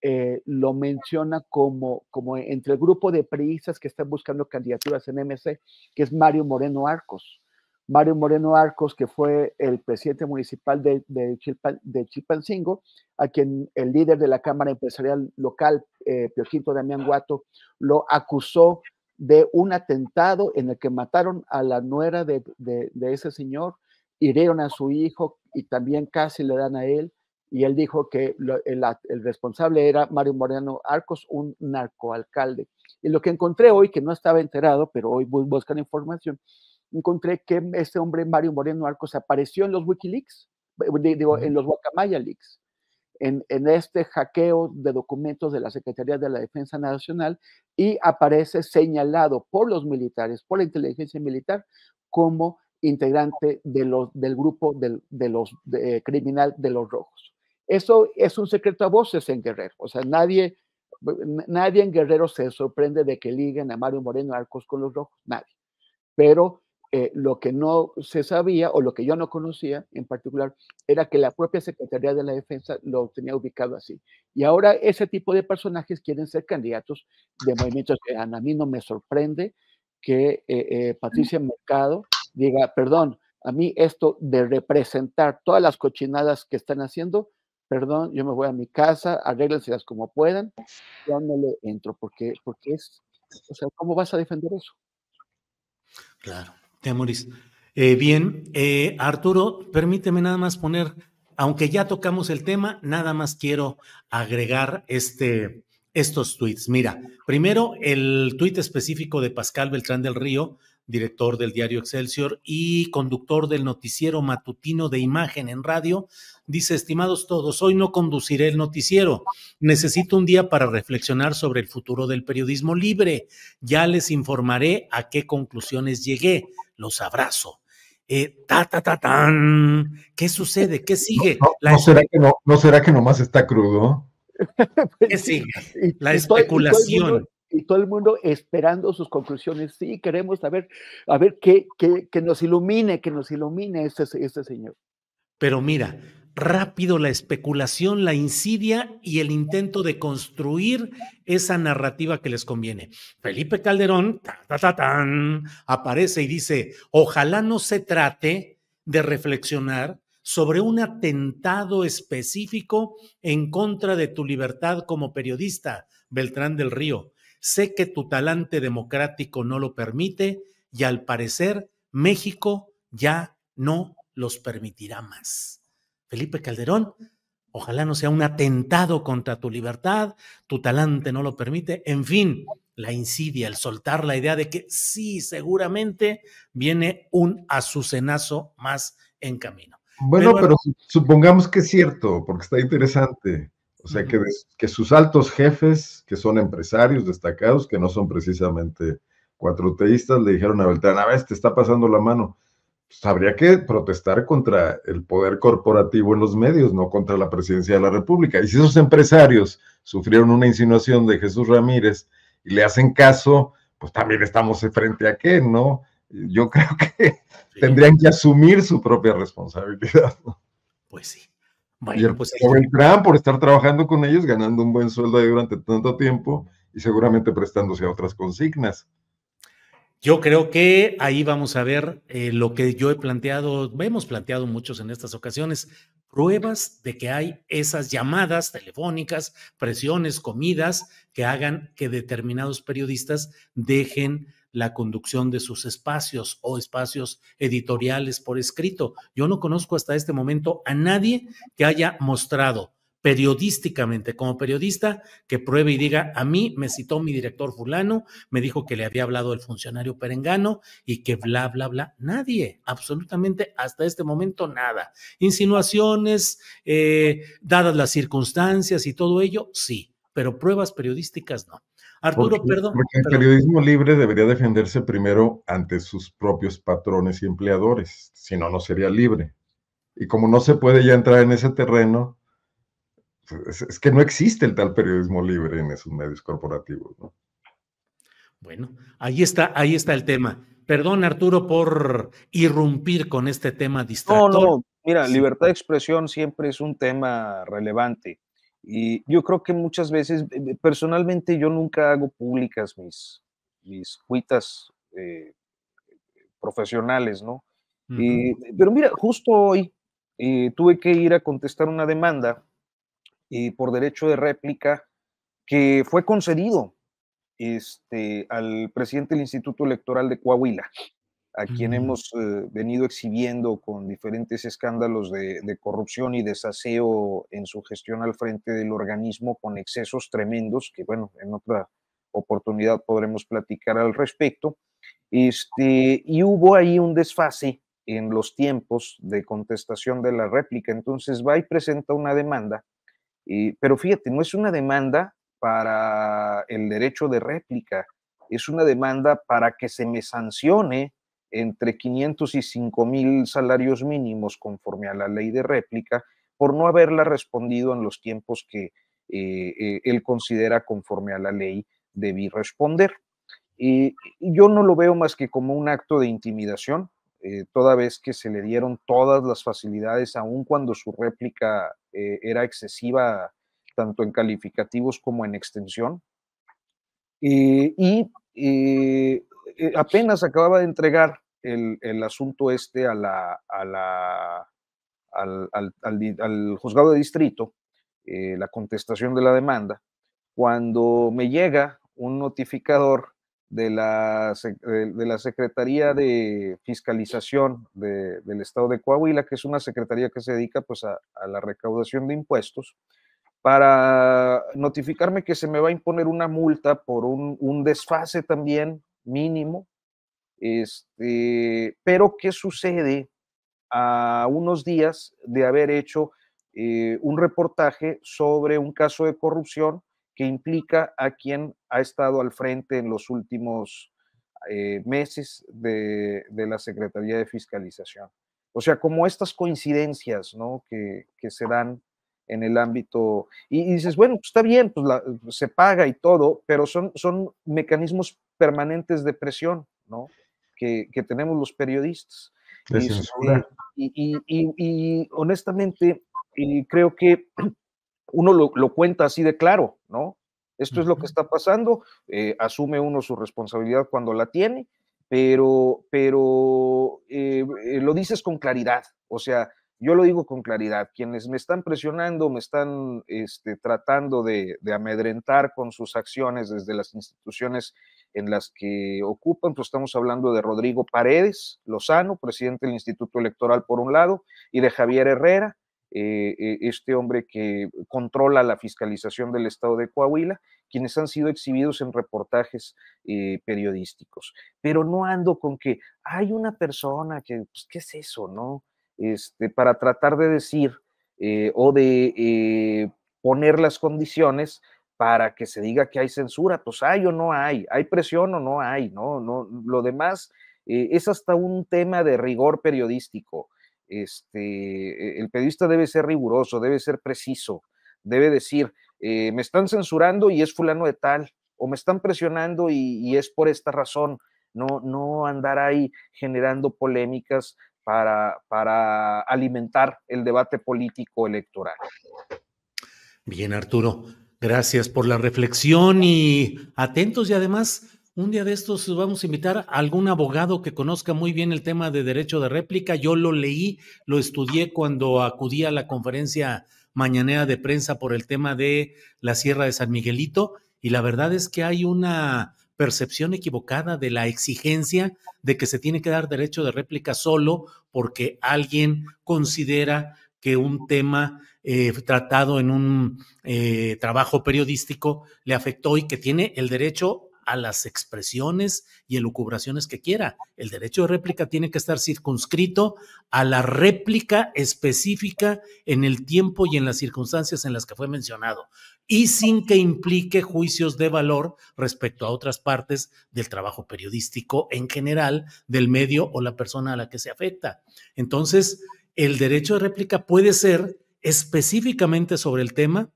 eh, lo menciona como, como entre el grupo de priistas que están buscando candidaturas en MC, que es Mario Moreno Arcos. Mario Moreno Arcos, que fue el presidente municipal de, de, a quien el líder de la Cámara Empresarial Local, eh, Damián Guato, lo acusó de un atentado en el que mataron a la nuera de, ese señor, hirieron a su hijo y también casi le dan a él. Y él dijo que el, el, responsable era Mario Moreno Arcos, un narcoalcalde. Y lo que encontré hoy, que no estaba enterado, pero hoy buscan información, encontré que este hombre, Mario Moreno Arcos, apareció en los Wikileaks, eh, digo, en los Guacamaya Leaks, en, este hackeo de documentos de la Secretaría de la Defensa Nacional y aparece señalado por los militares, por la inteligencia militar, como integrante de los, del grupo de, los eh, criminal de los rojos. Eso es un secreto a voces en Guerrero. O sea, nadie, nadie en Guerrero se sorprende de que liguen a Mario Moreno Arcos con los rojos, nadie. Pero eh, lo que no se sabía o lo que yo no conocía en particular era que la propia Secretaría de la Defensa lo tenía ubicado así. Y ahora ese tipo de personajes quieren ser candidatos de movimientos que a mí no me sorprende que eh, eh, Patricia Mercado diga, perdón, a mí esto de representar todas las cochinadas que están haciendo, perdón, yo me voy a mi casa, las como puedan, yo no le entro, porque, porque es, o sea, ¿cómo vas a defender eso? Claro. Te eh, bien, eh, Arturo, permíteme nada más poner, aunque ya tocamos el tema, nada más quiero agregar este, estos tweets. Mira, primero el tuit específico de Pascal Beltrán del Río director del diario Excelsior y conductor del noticiero matutino de imagen en radio, dice, estimados todos, hoy no conduciré el noticiero. Necesito un día para reflexionar sobre el futuro del periodismo libre. Ya les informaré a qué conclusiones llegué. Los abrazo. Eh, ta, ta, ta, tan. ¿Qué sucede? ¿Qué sigue? No, será que no, nomás está crudo? ¿Qué sigue? La especulación y todo el mundo esperando sus conclusiones. Sí, queremos saber, a ver, que, nos ilumine, que nos ilumine este, este señor. Pero mira, rápido la especulación, la insidia y el intento de construir esa narrativa que les conviene. Felipe Calderón aparece y dice, ojalá no se trate de reflexionar sobre un atentado específico en contra de tu libertad como periodista, Beltrán del Río. Sé que tu talante democrático no lo permite y al parecer México ya no los permitirá más. Felipe Calderón, ojalá no sea un atentado contra tu libertad, tu talante no lo permite, en fin, la insidia, el soltar la idea de que sí, seguramente viene un azucenazo más en camino. Bueno, pero, bueno, pero supongamos que es cierto, porque está interesante. O sea, que, que sus altos jefes, que son empresarios destacados, que no son precisamente cuatroteístas, le dijeron a Beltrán, a ver, te está pasando la mano. Pues habría que protestar contra el poder corporativo en los medios, no contra la presidencia de la República. Y si esos empresarios sufrieron una insinuación de Jesús Ramírez y le hacen caso, pues también estamos frente a qué, ¿no? Yo creo que tendrían que asumir su propia responsabilidad. Pues sí. Bueno, pues eh, por estar trabajando con ellos, ganando un buen sueldo durante tanto tiempo y seguramente prestándose a otras consignas. Yo creo que ahí vamos a ver eh, lo que yo he planteado, hemos planteado muchos en estas ocasiones, pruebas de que hay esas llamadas telefónicas, presiones, comidas que hagan que determinados periodistas dejen la conducción de sus espacios o espacios editoriales por escrito. Yo no conozco hasta este momento a nadie que haya mostrado periodísticamente, como periodista, que pruebe y diga, a mí me citó mi director fulano, me dijo que le había hablado el funcionario Perengano y que bla, bla, bla. Nadie, absolutamente hasta este momento nada. Insinuaciones, eh, dadas las circunstancias y todo ello, sí, pero pruebas periodísticas no. Arturo, perdón. Porque el periodismo libre debería defenderse primero ante sus propios patrones y empleadores, si no, no sería libre. Y como no se puede ya entrar en ese terreno, pues, es, que no existe el tal periodismo libre en esos medios corporativos. Bueno, ahí está, ahí está el tema. Perdón, Arturo, por irrumpir con este tema distractor. No, no, mira, libertad de expresión siempre es un tema relevante. Y yo creo que muchas veces, eh, eh, personalmente yo nunca hago públicas mis, mis cuitas eh, profesionales, ¿no? pero mira, justo hoy tuve que ir a contestar una demanda por derecho de réplica que fue concedido este, al presidente del Instituto Electoral de Coahuila a quien hemos eh, venido exhibiendo con diferentes escándalos de, corrupción y desaseo en su gestión al frente del organismo con excesos tremendos, que bueno, en otra oportunidad podremos platicar al respecto. Este, y hubo ahí un desfase en los tiempos de contestación de la réplica. Entonces va y presenta una demanda, eh, pero fíjate, no es una demanda para el derecho de réplica, es una demanda para que se me sancione entre 500 y 5 mil salarios mínimos conforme a la ley de réplica por no haberla respondido en los tiempos que eh, eh, él considera conforme a la ley debí responder. Y yo no lo veo más que como un acto de intimidación, eh, toda vez que se le dieron todas las facilidades, aun cuando su réplica era excesiva, tanto en calificativos como en extensión. y eh, apenas acababa de entregar el, asunto este a la, a la, al, juzgado de distrito, eh, la contestación de la demanda, cuando me llega un notificador de la, de la Secretaría de Fiscalización del Estado de Coahuila, que es una secretaría que se dedica pues, a, la recaudación de impuestos, para notificarme que se me va a imponer una multa por un, un desfase también mínimo. Este, pero ¿qué sucede a unos días de haber hecho eh, un reportaje sobre un caso de corrupción que implica a quien ha estado al frente en los últimos eh, meses de, la Secretaría de Fiscalización? O sea, como estas coincidencias que, se dan en el ámbito. Y, dices, bueno, pues, está bien, pues se paga y todo, pero son, son mecanismos permanentes de presión, ¿no? Que, tenemos los periodistas. Y, y, y, honestamente, creo que uno lo, cuenta así de claro, ¿no? Esto es lo que está pasando, eh, asume uno su responsabilidad cuando la tiene, pero, pero eh, eh, lo dices con claridad, o sea, yo lo digo con claridad, quienes me están presionando, me están este, tratando de, de, amedrentar con sus acciones desde las instituciones en las que ocupan, pues estamos hablando de Rodrigo Paredes Lozano, presidente del Instituto Electoral por un lado, y de Javier Herrera, eh, eh, este hombre que controla la fiscalización del estado de Coahuila, quienes han sido exhibidos en reportajes eh, periodísticos. Pero no ando con que hay una persona que, pues, ¿qué es eso, no? Este, para tratar de decir o de poner las condiciones para que se diga que hay censura, pues hay o no hay, hay presión o no hay, ¿no? no lo demás eh, es hasta un tema de rigor periodístico. Este, e, el periodista debe ser riguroso, debe ser preciso, debe decir, eh, me están censurando y es fulano de tal, o me están presionando y, es por esta razón, no, no andar ahí generando polémicas para, para alimentar el debate político electoral. Bien, Arturo. Gracias por la reflexión y atentos y además un día de estos vamos a invitar a algún abogado que conozca muy bien el tema de derecho de réplica. Yo lo leí, lo estudié cuando acudí a la conferencia mañanera de prensa por el tema de la Sierra de San Miguelito y la verdad es que hay una percepción equivocada de la exigencia de que se tiene que dar derecho de réplica solo porque alguien considera que un tema eh, tratado en un eh, trabajo periodístico le afectó y que tiene el derecho a las expresiones y elucubraciones que quiera. El derecho de réplica tiene que estar circunscrito a la réplica específica en el tiempo y en las circunstancias en las que fue mencionado y sin que implique juicios de valor respecto a otras partes del trabajo periodístico en general del medio o la persona a la que se afecta. Entonces, el derecho de réplica puede ser específicamente sobre el tema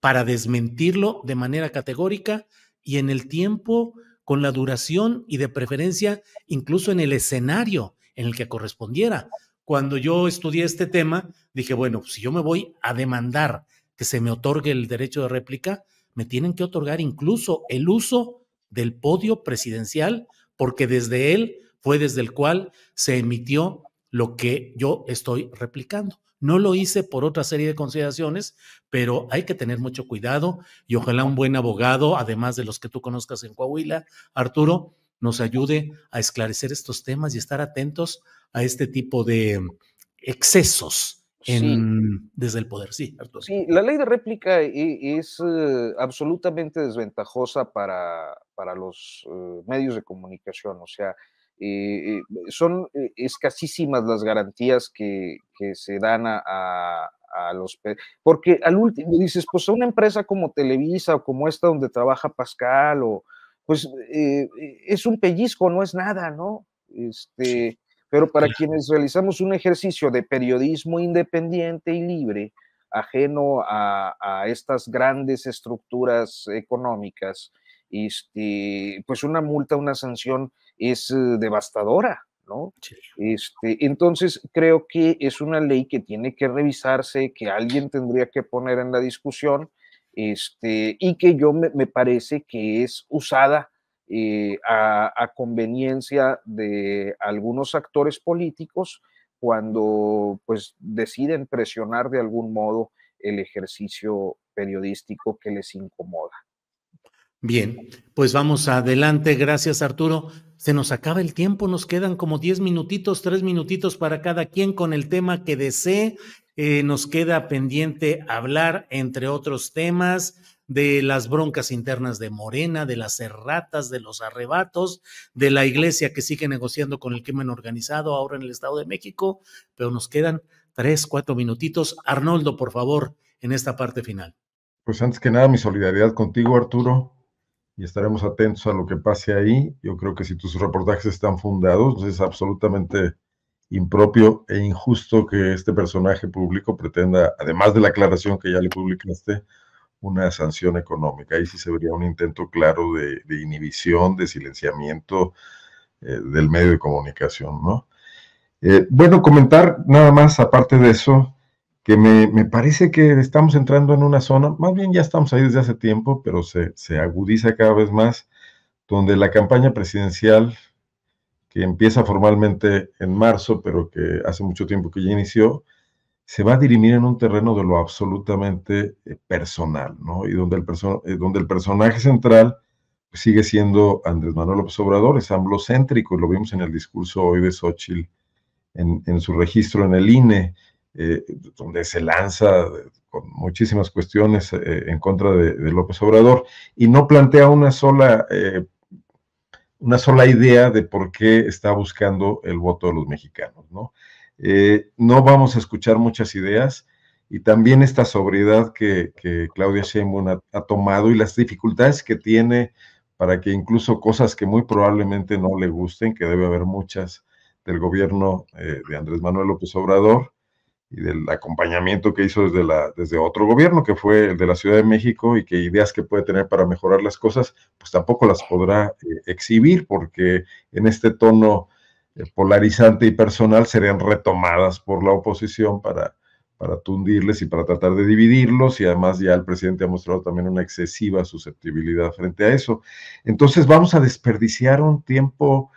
para desmentirlo de manera categórica y en el tiempo, con la duración y de preferencia incluso en el escenario en el que correspondiera. Cuando yo estudié este tema, dije, bueno, si yo me voy a demandar que se me otorgue el derecho de réplica, me tienen que otorgar incluso el uso del podio presidencial, porque desde él fue desde el cual se emitió lo que yo estoy replicando. No lo hice por otra serie de consideraciones, pero hay que tener mucho cuidado y ojalá un buen abogado, además de los que tú conozcas en Coahuila, Arturo, nos ayude a esclarecer estos temas y estar atentos a este tipo de excesos. desde el poder, sí, Sí, la ley de réplica e-, e-, es, eh, absolutamente desventajosa para, para los eh, medios de comunicación, o sea, eh, eh, son eh, escasísimas las garantías que, se dan a, los... Porque al último dices, pues a una empresa como Televisa o como esta donde trabaja Pascal, o, pues es un pellizco, no es nada, ¿no? Este, pero para quienes realizamos un ejercicio de periodismo independiente y libre, ajeno a, estas grandes estructuras económicas, este, pues una multa, una sanción es eh, devastadora, ¿no? Este, entonces, creo que es una ley que tiene que revisarse, que alguien tendría que poner en la discusión, este, y que yo me, parece que es usada eh, a, a, conveniencia de algunos actores políticos cuando pues deciden presionar de algún modo el ejercicio periodístico que les incomoda. Bien, pues vamos adelante. Gracias Arturo se nos acaba el tiempo, nos quedan como diez minutitos, tres minutitos para cada quien con el tema que desee. Eh, nos queda pendiente hablar, entre otros temas, de las broncas internas de Morena, de las erratas, de los arrebatos, de la iglesia que sigue negociando con el crimen organizado ahora en el Estado de México, pero nos quedan tres, cuatro minutitos. Arnoldo, por favor, en esta parte final. Pues antes que nada, mi solidaridad contigo, Arturo, y estaremos atentos a lo que pase ahí. Yo creo que si tus reportajes están fundados, es absolutamente impropio e injusto que este personaje público pretenda, además de la aclaración que ya le publicaste, una sanción económica. Ahí sí se vería un intento claro de, inhibición, de silenciamiento eh, del medio de comunicación, ¿no? Eh, bueno, comentar nada más, aparte de eso, que me, parece que estamos entrando en una zona, más bien ya estamos ahí desde hace tiempo, pero se, agudiza cada vez más, donde la campaña presidencial, que empieza formalmente en marzo, pero que hace mucho tiempo que ya inició, se va a dirimir en un terreno de lo absolutamente eh, personal, ¿no? Y donde el, eh, donde el personaje central sigue siendo Andrés Manuel López Obrador, es amblocéntrico, lo vimos en el discurso hoy de Xochitl, en, en su registro en el INE, eh, donde se lanza eh, con muchísimas cuestiones eh, en contra de, López Obrador y no plantea una sola, una sola idea de por qué está buscando el voto de los mexicanos. ¿no? no vamos a escuchar muchas ideas y también esta sobriedad que, Claudia Sheinbaum ha, tomado y las dificultades que tiene para que incluso cosas que muy probablemente no le gusten, que debe haber muchas del gobierno de Andrés Manuel López Obrador, y del acompañamiento que hizo desde, la, desde otro gobierno, que fue el de la Ciudad de México, y qué ideas que puede tener para mejorar las cosas, pues tampoco las podrá eh, exhibir, porque en este tono eh, polarizante y personal serían retomadas por la oposición para, para tundirles y para tratar de dividirlos, y además ya el presidente ha mostrado también una excesiva susceptibilidad frente a eso. Entonces vamos a desperdiciar un tiempo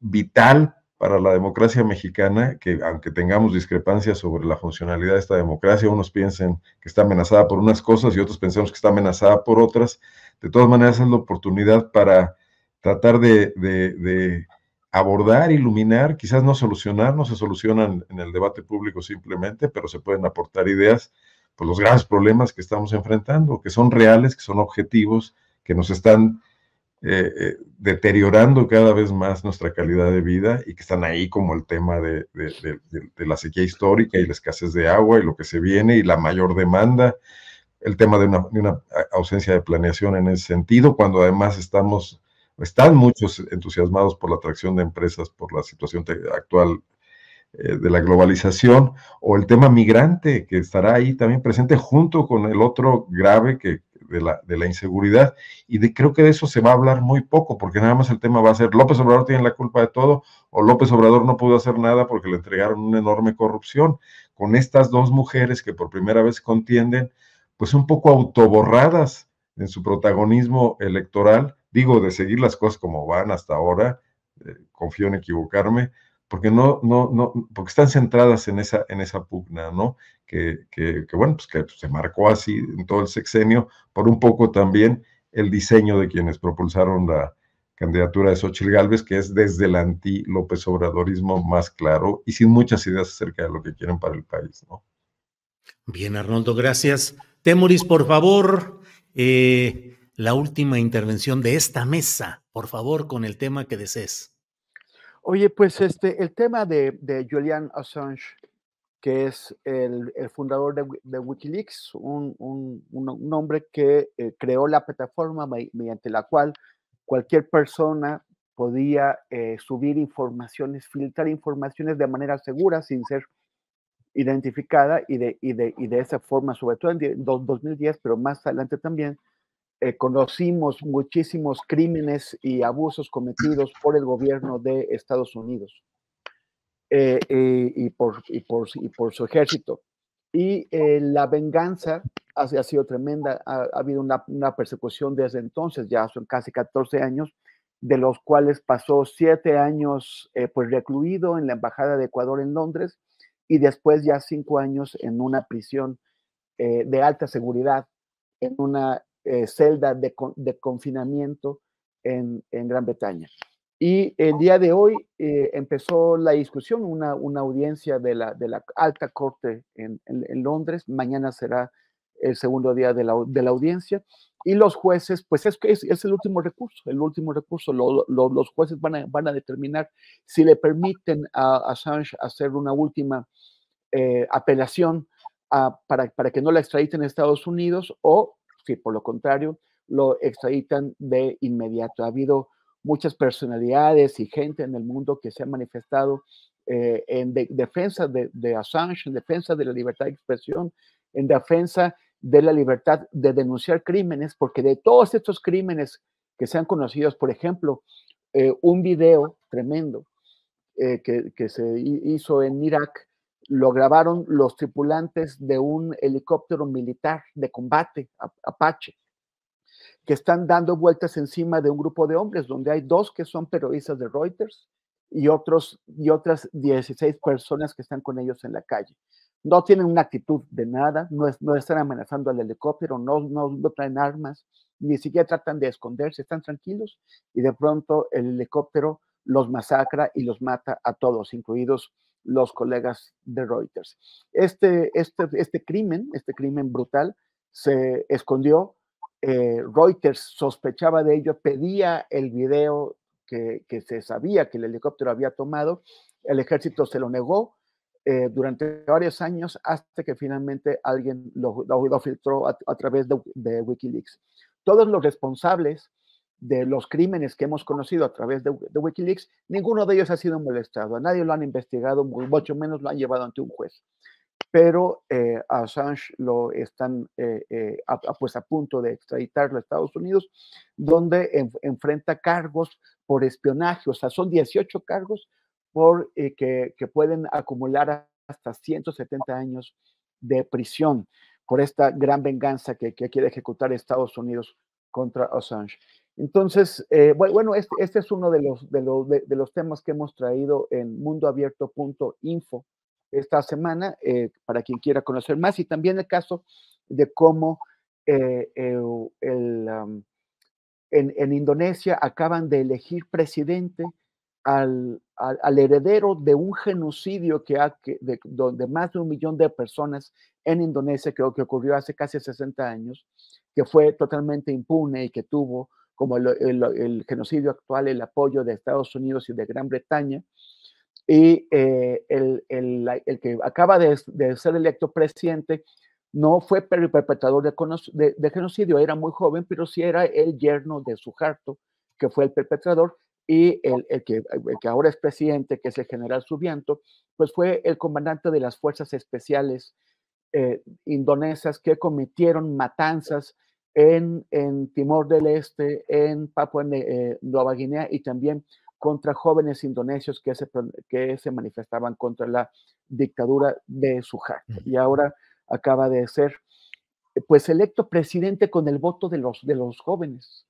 vital para la democracia mexicana, que aunque tengamos discrepancias sobre la funcionalidad de esta democracia, unos piensen que está amenazada por unas cosas y otros pensamos que está amenazada por otras, de todas maneras es la oportunidad para tratar de, de abordar, iluminar, quizás no solucionar, no se solucionan en el debate público simplemente, pero se pueden aportar ideas por pues, los grandes problemas que estamos enfrentando, que son reales, que son objetivos, que nos están eh, eh, deteriorando cada vez más nuestra calidad de vida y que están ahí como el tema de, la sequía histórica y la escasez de agua y lo que se viene y la mayor demanda, el tema de una, una ausencia de planeación en ese sentido, cuando además estamos, están muchos entusiasmados por la atracción de empresas por la situación actual eh, de la globalización o el tema migrante que estará ahí también presente junto con el otro grave que de la, de la inseguridad. Y de, creo que de eso se va a hablar muy poco, porque nada más el tema va a ser López Obrador tiene la culpa de todo o López Obrador no pudo hacer nada porque le entregaron una enorme corrupción. Con estas dos mujeres que por primera vez contienden, pues un poco autoborradas en su protagonismo electoral, digo, de seguir las cosas como van hasta ahora, eh, confío en equivocarme, porque no, no, no, porque están centradas en esa, en esa pugna, ¿no? Que, bueno, pues que se marcó así en todo el sexenio, por un poco también el diseño de quienes propulsaron la candidatura de Xochitl Gálvez, que es desde el anti-López Obradorismo más claro y sin muchas ideas acerca de lo que quieren para el país, ¿no? Bien, Arnoldo, gracias. Temoris, por favor, eh, la última intervención de esta mesa, por favor, con el tema que desees. Oye, pues este, el tema de, Julian Assange, que es el, fundador de, Wikileaks, un, un, hombre que eh, creó la plataforma mediante la cual cualquier persona podía eh, subir informaciones, filtrar informaciones de manera segura sin ser identificada y de, y de, y de esa forma, sobre todo en 2010, pero más adelante también, eh, conocimos muchísimos crímenes y abusos cometidos por el gobierno de Estados Unidos eh, eh, y, por, y, por, y, por, su ejército. Y la venganza ha, ha, sido tremenda. Ha, habido una, persecución desde entonces, ya son casi 14 años, de los cuales pasó 7 años pues recluido en la Embajada de Ecuador en Londres y después ya 5 años en una prisión de alta seguridad en una eh, celda de, de confinamiento en, en, Gran Bretaña. Y el día de hoy eh, empezó la discusión, una, una audiencia de la, de la, alta corte en, en, Londres. Mañana será el segundo día de la, de la audiencia. Y los jueces, pues es, es, es el último recurso, el último recurso. los jueces van a, van a, determinar si le permiten a Assange hacer una última eh, apelación a, para, para que no la extraditen a Estados Unidos o si por lo contrario lo extraditan de inmediato. Ha habido muchas personalidades y gente en el mundo que se ha manifestado eh, en defensa de, Assange, en defensa de la libertad de expresión, en defensa de la libertad de denunciar crímenes, porque de todos estos crímenes que se han conocido, por ejemplo, eh, un video tremendo eh, que, se hizo en Irak, lo grabaron los tripulantes de un helicóptero militar de combate, Apache, que están dando vueltas encima de un grupo de hombres, donde hay dos que son periodistas de Reuters y, otros, y otras 16 personas que están con ellos en la calle. No tienen una actitud de nada, no, no están amenazando al helicóptero, no, no traen armas, ni siquiera tratan de esconderse, están tranquilos y de pronto el helicóptero los masacra y los mata a todos, incluidos los colegas de Reuters. Este, este, este, crimen, este crimen brutal, se escondió. Eh, Reuters sospechaba de ello, pedía el video que, se sabía que el helicóptero había tomado. El ejército se lo negó eh, durante varios años hasta que finalmente alguien lo, lo, filtró a, través de Wikileaks. Todos los responsables de los crímenes que hemos conocido a través de, Wikileaks, ninguno de ellos ha sido molestado, a nadie lo han investigado, mucho menos lo han llevado ante un juez. Pero eh, Assange lo están eh, eh, a, pues a punto de extraditarlo a Estados Unidos, donde enfrenta cargos por espionaje, o sea, son 18 cargos por, que, pueden acumular hasta 170 años de prisión por esta gran venganza que, que quiere ejecutar Estados Unidos contra Assange. Entonces, eh, bueno, este, este, es uno de los, de, temas que hemos traído en mundoabierto.info esta semana, eh, para quien quiera conocer más, y también el caso de cómo eh, en, Indonesia acaban de elegir presidente al, heredero de un genocidio que, ha, de, donde más de un millón de personas en Indonesia, creo que ocurrió hace casi 60 años, que fue totalmente impune y que tuvo como el, genocidio actual, el apoyo de Estados Unidos y de Gran Bretaña, y eh, el, el, que acaba de, ser electo presidente no fue perpetrador de, de, genocidio, era muy joven, pero sí era el yerno de Suharto, que fue el perpetrador, y el, que, que, ahora es presidente, que es el general Subianto, pues fue el comandante de las fuerzas especiales eh, indonesas que cometieron matanzas en, Timor del Este, en Papua eh, Nueva Guinea y también contra jóvenes indonesios que se, que se manifestaban contra la dictadura de Suharto. Y ahora acaba de ser pues electo presidente con el voto de los, de los jóvenes.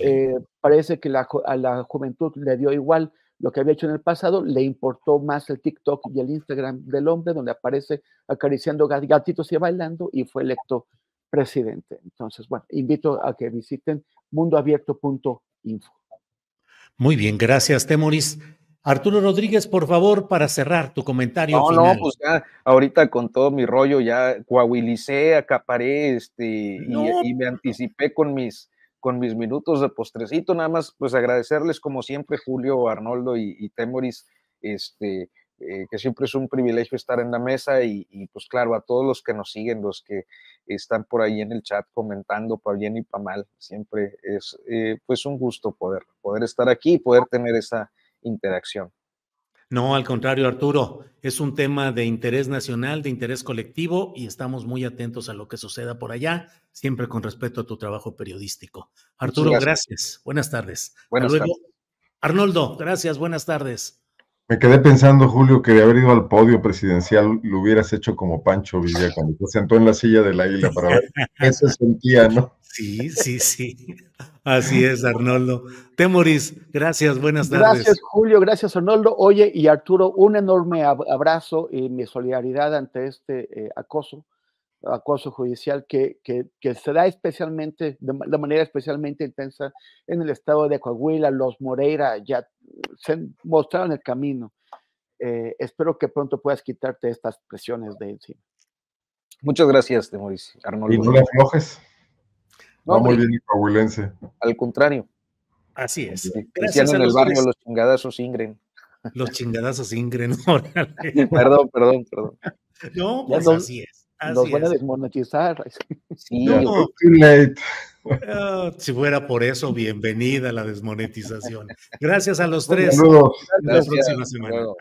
Eh, parece que la, a la juventud le dio igual lo que había hecho en el pasado, le importó más el TikTok y el Instagram del hombre, donde aparece acariciando gatitos y bailando, y fue electo presidente. Entonces, bueno, invito a que visiten mundoabierto.info. Muy bien, gracias, Temoris. Arturo Rodríguez, por favor, para cerrar tu comentario. final. no, pues ya, ahorita con todo mi rollo, ya coahuilicé, acaparé, este, y, me anticipé con mis, con mis minutos de postrecito. Nada más, pues agradecerles, como siempre, Julio, Arnoldo y, y Temoris, este, eh, que siempre es un privilegio estar en la mesa y, pues claro, a todos los que nos siguen, los que están por ahí en el chat comentando para bien y para mal, siempre es eh, pues un gusto poder, poder estar aquí y poder tener esa interacción. No, al contrario, Arturo, es un tema de interés nacional, de interés colectivo y estamos muy atentos a lo que suceda por allá, siempre con respeto a tu trabajo periodístico. Arturo, gracias. Buenas tardes. Tardes. Arnoldo, gracias. Buenas tardes. Me quedé pensando, Julio, que de haber ido al podio presidencial lo hubieras hecho como Pancho Villa cuando se sentó en la silla del águila para ver qué se sentía, ¿no? Sí, sí, sí. Así es, Arnoldo. Temoris, gracias, buenas tardes. Gracias, Julio, gracias, Arnoldo. Oye, y Arturo, un enorme abrazo y mi solidaridad ante este eh, acoso acoso judicial que, se da especialmente, de, manera especialmente intensa en el estado de Coahuila, los Moreira ya se mostraron el camino. Eh, espero que pronto puedas quitarte estas presiones de encima. Muchas gracias, de Mauricio. Y no las aflojes. No, Vamos bien, coahuilense. Al contrario. Así es. Gracias en el barrio los chingadazos Ingren. Los chingadazos Ingren. Perdón, perdón, perdón. No, pues así es. Nos los van a desmonetizar. Sí, ah, si fuera por eso, bienvenida a la desmonetización. Gracias a los tres. Hasta la próxima semana.